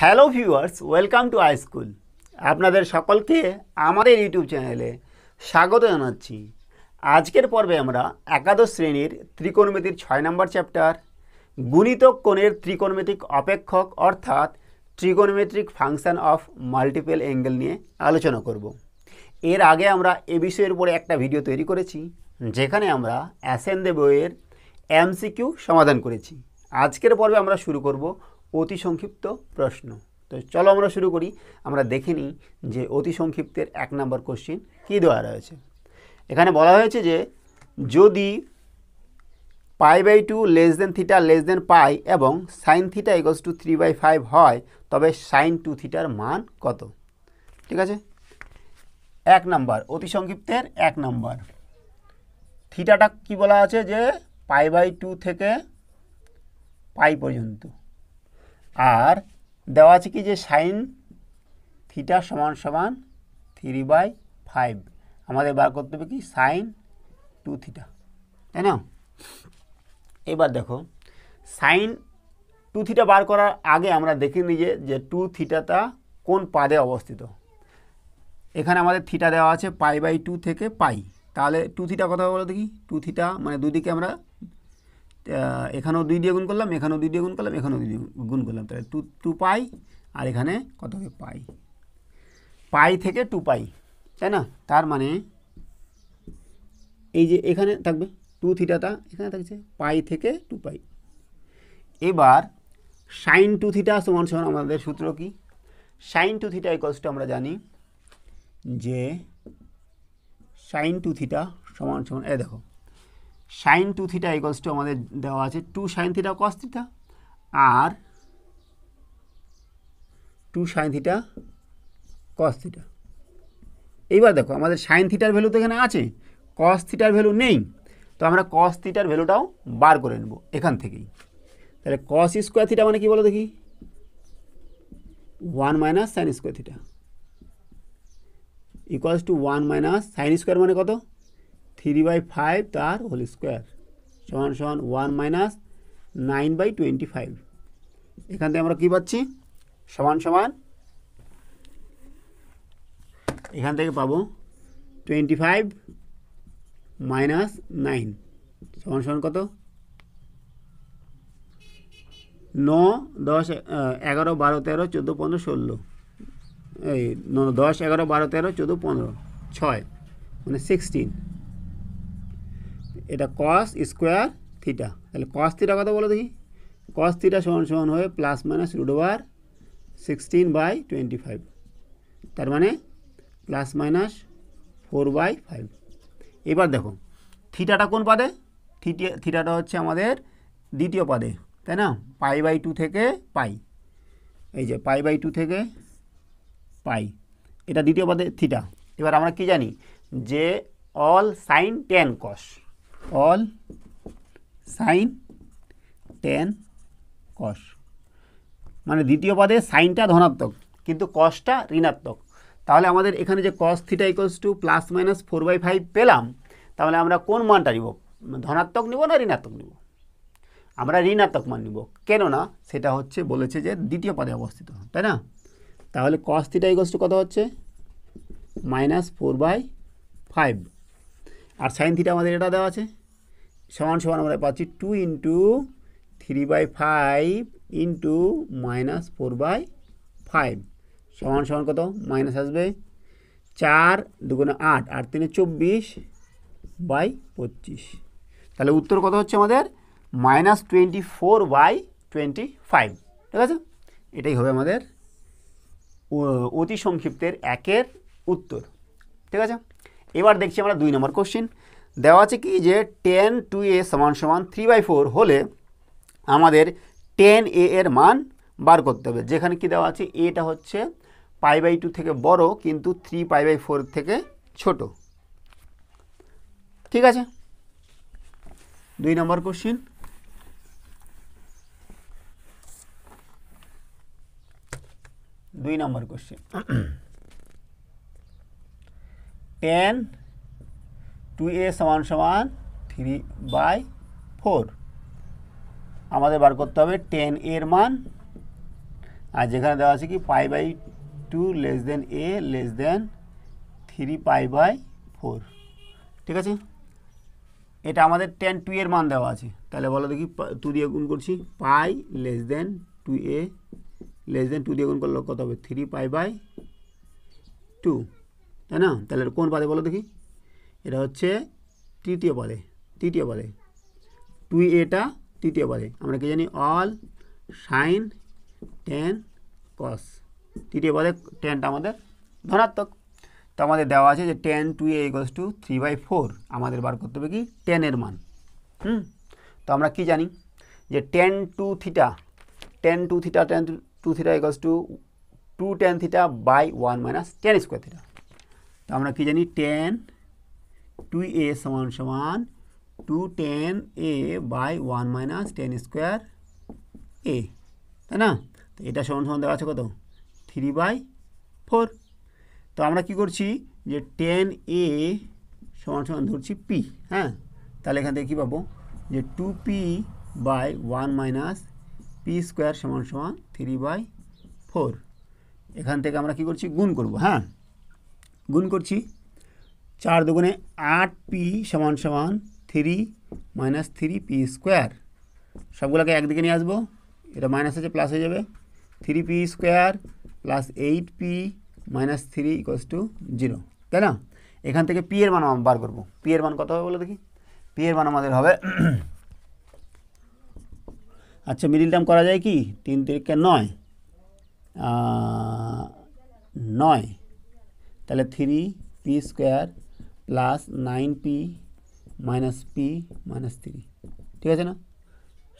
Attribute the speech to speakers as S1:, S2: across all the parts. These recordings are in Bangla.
S1: hello viewers welcome to I school আপনাদের সকলকে আমাদের ইউটিউব চ্যানেলে স্বাগত জানাচ্ছি আজকের পর্বে আমরা একাদশ শ্রেণীর ত্রিকোণমিতির ছয় নম্বর চ্যাপ্টার গুণিতক কোণের ত্রিকোণমিতিক অপেক্ষক অর্থাৎ trigonometric function of multiple angle নিয়ে আলোচনা করব এর আগে আমরা এ বিষয়ের উপরে একটা ভিডিও তৈরি করেছি যেখানে আমরা অ্যাসেন্ডে বইয়ের এমসিকিউ সমাধান করেছি আজকের পর্বে আমরা শুরু করব অতি সংক্ষিপ্ত প্রশ্ন তো চলো আমরা শুরু করি আমরা দেখে নিই যে অতি সংক্ষিপ্তের এক নম্বর কোশ্চিন কী দেওয়া রয়েছে এখানে বলা হয়েছে যে যদি pi by two less than theta less than pi এবং sine theta equals to three by five হয় তবে সাইন টু থিটার মান কত ঠিক আছে এক নম্বর অতি সংক্ষিপ্তের এক নম্বর থিটাটা কি বলা আছে যে পাই বাই টু থেকে পাই পর্যন্ত আর দেওয়া আছে কি যে সাইন থিটা সমান সমান থ্রি বাই ফাইভ আমাদের বার করতে হবে কি সাইন টু থিটা তাই না এবার দেখো সাইন টু থিটা বার করার আগে আমরা দেখে নিজে যে টু থিটাটা কোন পাদে অবস্থিত এখানে আমাদের থিটা দেওয়া আছে পাই বাই টু থেকে পাই তাহলে টু থিটা কথা বলো দেখি টু থিটা মানে দুদিকে আমরা এখানেও দুই দিয়ে গুণ করলাম এখানেও দুই দিয়ে গুণ করলাম এখানেও দুই দিয়ে গুণ করলাম তাহলে টু টু পাই আর এখানে কত হবে পাই পাই থেকে টু পাই তাই না তার মানে এই যে এখানে থাকবে টু থিটাটা এখানে থাকছে পাই থেকে টু পাই এবার সাইন টু থিটা সমান সমান আমাদের সূত্র কি sine two theta equals to আমরা জানি যে সাইন টু থিটা সমান সমান এ দেখো sine two theta equals to আমাদের দেওয়া আছে two sine theta cos theta আর two sine theta cos theta এইবার দেখো আমাদের সাইন থিটার ভ্যালু তো এখানে আছে কস থিটার ভ্যালু নেই তো আমরা কস থিটার ভ্যালুটাও বার করে নেব এখান থেকেই তাহলে কস স্কোয়ার থিটা মানে কি বলো দেখি one minus sine square theta equals to one minus sine square মানে কত থ্রি বাই ফাইভ তার হোল স্কোয়ার সমান সমান one minus nine by twenty five এখান থেকে আমরা কী পাচ্ছি সমান সমান এখান থেকে পাবো টোয়েন্টি ফাইভ মাইনাস নাইন সমান সমান কত ন দশ এগারো বারো তেরো চোদ্দো পনেরো ষোলো এই দশ এগারো বারো তেরো চোদ্দো পনেরো ছয় মানে সিক্সটিন এটা কস স্কোয়ার থিটা তাহলে কস থিটা কথা বলো দেখি কস থিটা সমান সমান হবে plus minus root over sixteen by twenty five তার মানে plus minus four by five এবার দেখো থিটাটা কোন পাদে থিটা থিটাটা হচ্ছে আমাদের দ্বিতীয় পাদে তাই না পাই বাই টু থেকে পাই এই যে পাই বাই টু থেকে পাই এটা দ্বিতীয় পদে থিটা এবার আমরা কি জানি যে all sine tan cos all sine tan cos মানে দ্বিতীয় পদে সাইনটা ধনাত্মক কিন্তু কসটা ঋণাত্মক তাহলে আমাদের এখানে যে cos theta equals to plus minus four by five পেলাম তাহলে আমরা কোন মানটা নিব ধনাত্মক নিব না ঋণাত্মক নিব আমরা ঋণাত্মক মান নিব কেননা সেটা হচ্ছে বলেছে যে দ্বিতীয় পদে অবস্থিত তাই না তাহলে কস থিটা ইকোয়ালস টু কত হচ্ছে মাইনাস ফোর বাই ফাইভ আর সাইন থিটা আমাদের এটা দেওয়া আছে সমান সমান আমরা পাচ্ছি two into three by five into minus four by five সমান সমান কত মাইনাস আসবে চার দুগুণে আট আট তিনে চব্বিশ বাই পঁচিশ তাহলে উত্তর কত হচ্ছে আমাদের minus twenty four by twenty five ঠিক আছে এটাই হবে আমাদের অতি সংক্ষিপ্তের একের উত্তর ঠিক আছে এবার দেখছি আমরা দুই নম্বর কোশ্চিন দেওয়া আছে কি যে টেন টু এ সমান সমান থ্রি বাই ফোর হলে আমাদের টেন এ এর মান বার করতে হবে যেখানে কি দেওয়া আছে এটা হচ্ছে পাই বাই টু থেকে বড় কিন্তু থ্রি পাই বাই ফোর থেকে ছোট ঠিক আছে দুই নম্বর কোশ্চিন দুই number question tan two A সমান সমান থ্রি বাই ফোর আমাদের বার করতে হবে টেন এর মান আর যেখানে দেওয়া আছে কি pi by two less than A less than three pi by four ঠিক আছে এটা আমাদের টেন টু এর মান দেওয়া আছে তাহলে বলো দেখি টু দিয়ে গুণ করছি pi less than two A less than two দিয়ে গুণ করলে কত হবে থ্রি পাই বাই টু তাই না তাহলে কোন পাতে বলো দেখি এটা হচ্ছে তৃতীয় বলে তৃতীয় বলে টু এটা তৃতীয় বলে আমরা কি জানি অল সাইন টেন কস তৃতীয় বলে টেনটা আমাদের ধনাত্মক তো আমাদের দেওয়া আছে যে tan two A equals to three by four আমাদের বার করতে হবে কি টেনের মান হুম তো আমরা কি জানি যে tan two theta tan two theta tan two theta equals to two tan theta by one minus tan square theta তো আমরা কি জানি টেন টু এ সমান সমান two tan A by one minus tan square A তাই না তো এটা সমান সমান দেওয়া আছে কত থ্রি বাই ফোর তো আমরা কি করছি যে টেন এ সমান সমান ধরছি পি হ্যাঁ তাহলে এখান থেকে কী পাবো যে two P by one minus P square সমান সমান থ্রি বাই ফোর এখান থেকে আমরা কি করছি গুণ করব হ্যাঁ গুণ করছি চার দুগুণে আট পি সমান সমান three minus three P square সবগুলোকে একদিকে নিয়ে আসবো এটা মাইনাস আছে প্লাস হয়ে যাবে three P square plus eight P minus three equals to zero তাই না এখান থেকে পি এর মান বার করবো পি এর মান কত হবে বলে দেখি পি এর মান আমাদের হবে আচ্ছা মিডিল টার্ম করা যায় কি তিন তিরিখকে নয় নয় তাহলে three P square plus nine P minus P minus three ঠিক আছে না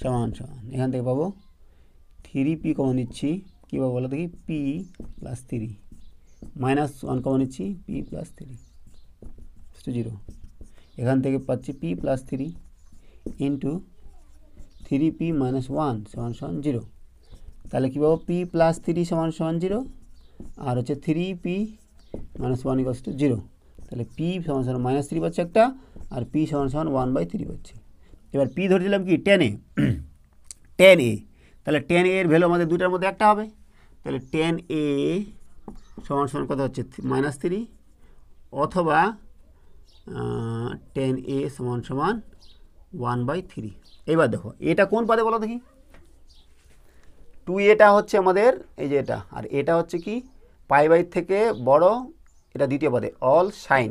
S1: সমান সমান এখান থেকে পাবো থ্রি পি কমন নিচ্ছি কী পাবো বলো দেখি P plus three minus one common নিচ্ছি P plus three to zero এখান থেকে পাচ্ছি P plus three into three P minus one সমান সমান জিরো তাহলে কী পাবো পি প্লাস থ্রি সমান সমান জিরো আর হচ্ছে three P minus one equals to zero তাহলে পি সমান সমান মাইনাস থ্রি পাচ্ছে একটা আর পি সমান সমান ওয়ান বাই থ্রি পাচ্ছে এবার পি দিলাম কি টেন এ টেন এ তাহলে টেন এর ভ্যালু আমাদের দুটার মধ্যে একটা হবে তাহলে টেন এ সমান সমান কত হচ্ছে মাইনাস থ্রি অথবা টেন এ সমান সমান ওয়ান বাই থ্রি এবার দেখো এটা কোন পদে বলো দেখি টু এটা হচ্ছে আমাদের এই যে এটা আর এটা হচ্ছে কি পাই বাই থেকে বড় এটা দ্বিতীয় পদে অল সাইন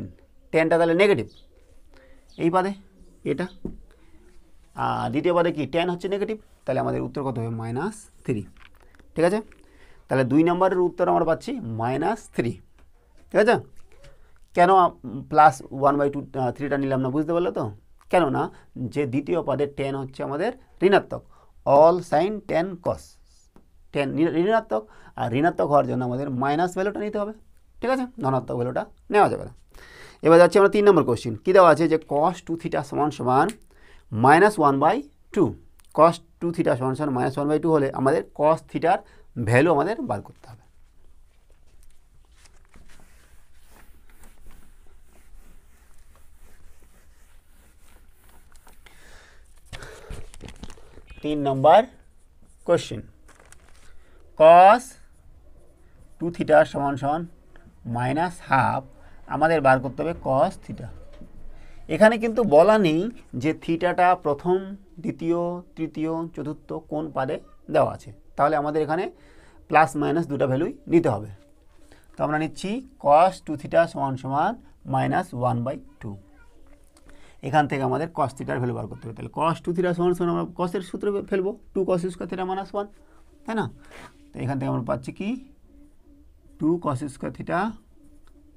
S1: টেনটা তাহলে নেগেটিভ এই পদে এটা আর দ্বিতীয় পদে কি টেন হচ্ছে নেগেটিভ তাহলে আমাদের উত্তর কত হবে মাইনাস থ্রি ঠিক আছে তাহলে দুই নম্বরের উত্তর আমরা পাচ্ছি মাইনাস থ্রি ঠিক আছে কেন প্লাস ওয়ান বাই টু থ্রিটা নিলাম না বুঝতে পারলো তো কেন না যে দ্বিতীয় পদে টেন হচ্ছে আমাদের ঋণাত্মক all sine tan cos tan ঋণাত্মক আর ঋণাত্মক হওয়ার জন্য আমাদের মাইনাস ভ্যালুটা নিতে হবে ঠিক আছে ধনাত্মক ভ্যালুটা নেওয়া যাবে না এবার যাচ্ছি আমরা তিন নম্বর কোশ্চিন কী দেওয়া আছে যে কস টু থিটা সমান সমান minus one by two cos two theta সমান সমান মাইনাস ওয়ান বাই টু হলে আমাদের কস থিটার ভ্যালু আমাদের বার করতে হবে তিন নম্বর কোশ্চিন কস টু থিটার সমান সমান মাইনাস হাফ আমাদের বার করতে হবে কস থিটা এখানে কিন্তু বলা নেই যে থিটাটা প্রথম দ্বিতীয় তৃতীয় চতুর্থ কোন পাদে দেওয়া আছে তাহলে আমাদের এখানে প্লাস মাইনাস দুটা ভ্যালুই নিতে হবে তো আমরা নিচ্ছি কস টু থিটা সমান সমান মাইনাস ওয়ান বাই টু এখান থেকে আমাদের কস থিটার ভ্যালু বার করতে হবে তাহলে কস টু থিটা সমান সমান আমরা কসের সূত্রে ফেলবো two cos square theta minus one তাই না তো এখান থেকে আমরা পাচ্ছি কি two cos square theta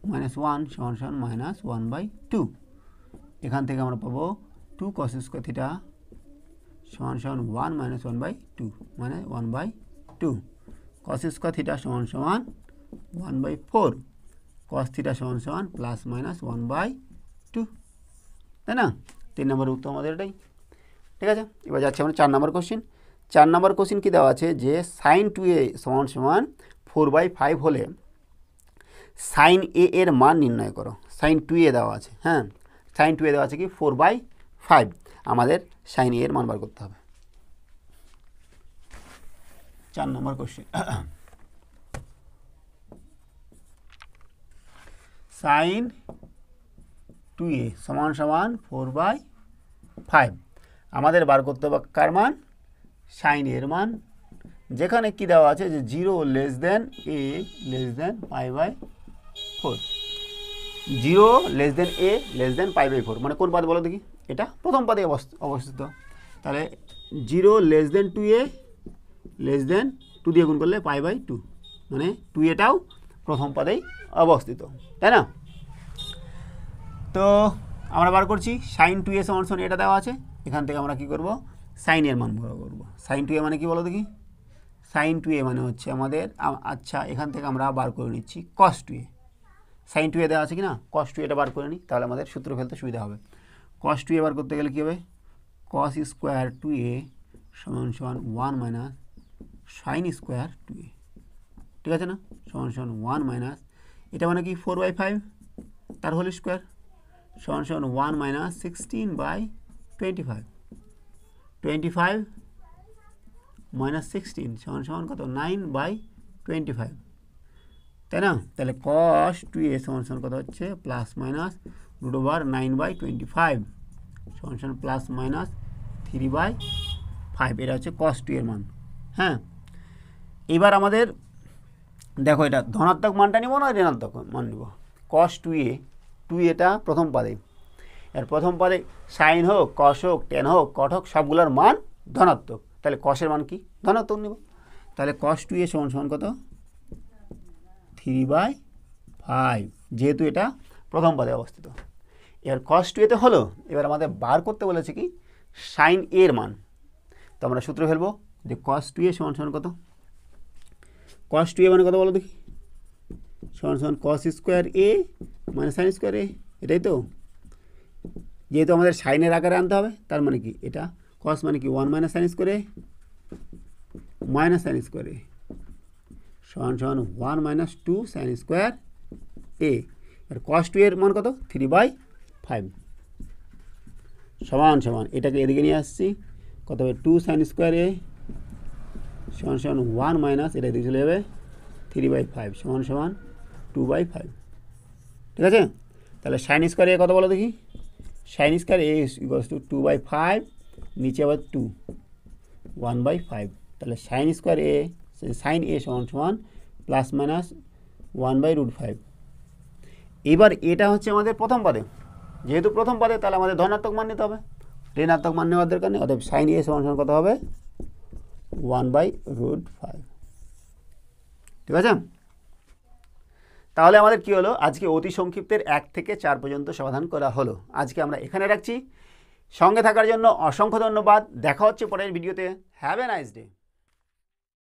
S1: minus one সমান সমান মাইনাস ওয়ান বাই টু এখান থেকে আমরা পাবো টু কস স্কোয়ার থিটা সমান সমান one minus one by two মানে one by two cos square theta সমান সমান one by four cos theta সমান সমান plus minus one by two তাই না তিন নম্বর উত্তর আমাদের এটাই ঠিক আছে এবার যাচ্ছে আমরা চার নম্বর কোশ্চিন চার নম্বর কোশ্চিন কী দেওয়া আছে যে সাইন টু এ সমান সমান ফোর বাই ফাইভ হলে সাইন এ এর মান নির্ণয় করো সাইন টু এ দেওয়া আছে হ্যাঁ সাইন টু এ দেওয়া আছে কি ফোর বাই ফাইভ আমাদের সাইন এ এর মান বার করতে হবে চার number question sine two A সমান সমান ফোর বাই ফাইভ আমাদের বার করতে হবে কার মান সাইন এর মান যেখানে কি দেওয়া আছে যে zero less than A less than pi by four zero less than A less than pi by four মানে কোন পাদ বলো দেখি এটা প্রথম পাদে অবস্থিত তাহলে zero less than two A less than two দিয়ে গুণ করলে পাই বাই টু মানে টু এটাও প্রথম পাদেই অবস্থিত তাই না তো আমরা বার করছি সাইন টু এ সমান এটা দেওয়া আছে এখান থেকে আমরা কি করব সাইনের মান বড় করবো সাইন টু এ মানে কি বলো দেখি সাইন টু এ মানে হচ্ছে আমাদের আচ্ছা এখান থেকে আমরা বার করে নিচ্ছি cos two A sine two A দেওয়া আছে কি না কস টু এটা বার করে নিই তাহলে আমাদের সূত্র ফেলতে সুবিধা হবে কস টু এ বার করতে গেলে কী হবে কস স্কোয়ার টু এ সমান সমান one minus sine square two A ঠিক আছে না সমান সমান ওয়ান মাইনাস এটা মানে কি ফোর বাই ফাইভ তার হোল স্কোয়ার সমান সমান one minus sixteen by twenty five twenty five minus sixteen সমান সমান কত নাইন বাই টোয়েন্টি ফাইভ তাই না তাহলে কস টু এ সমান সমান কত হচ্ছে plus minus root over nine by twenty five সমান সমান plus minus three by five এটা হচ্ছে কস টু এর মান হ্যাঁ এবার আমাদের দেখো এটা ধনাত্মক মানটা নিব না ঋণাত্মক মান নিব কস টু এ টু এটা প্রথম পাদে এর প্রথম পাদে সাইন হোক কস হোক টেন হোক কট হোক সবগুলোর মান ধনাত্মক তাহলে কসের মান কি ধনাত্মক নেব তাহলে কস টু এ সমান সমান কত থ্রি বাই ফাইভ যেহেতু এটা প্রথম পদে অবস্থিত এবার কস টু এতে হলো এবার আমাদের বার করতে বলেছে কি সাইন এর মান তো আমরা সূত্র ফেলবো যে কস টু এ সমান সমান কত কস টু এ মানে কত বলো দেখি সমান সমান কস স্কোয়ার এ মানে সাইন স্কোয়ার এ এটাই তো যেহেতু আমাদের সাইনের আকারে আনতে হবে তার মানে কি এটা কস মানে কি ওয়ান মাইনাস সাইন স্কোয়ারে মাইনাস সাইন স্কোয়ারে সমান সমান one minus two sine square A আর কস টু এর মান কত থ্রি বাই ফাইভ সমান সমান এটাকে এদিকে নিয়ে আসছি কত হবে টু সাইন স্কোয়ার এ সমান সমান ওয়ান মাইনাস এটা এদিকে চলে যাবে থ্রি বাই ফাইভ সমান সমান টু বাই ফাইভ ঠিক আছে তাহলে সাইন স্কোয়ার এ কত বলো দেখি sine square A equals two two by five নিচে আবার টু ওয়ান বাই ফাইভ তাহলে sine square A sine A সমান সমান plus minus one by root five এবার এটা হচ্ছে আমাদের প্রথম পদে যেহেতু প্রথম পদে তাহলে আমাদের ধনাত্মক মান নিতে হবে ঋণাত্মক মান নেওয়ার দরকার নেই অতএব সাইন এ সমান সমান কত হবে ওয়ান বাই রুট ফাইভ ঠিক আছে তাহলে আমাদের কি হলো আজকে অতি সংক্ষিপ্তের এক থেকে চার পর্যন্ত সমাধান করা হলো আজকে আমরা এখানে রাখছি সঙ্গে থাকার জন্য অসংখ্য ধন্যবাদ দেখা হচ্ছে পরের ভিডিওতে হ্যাভ এ নাইস ডে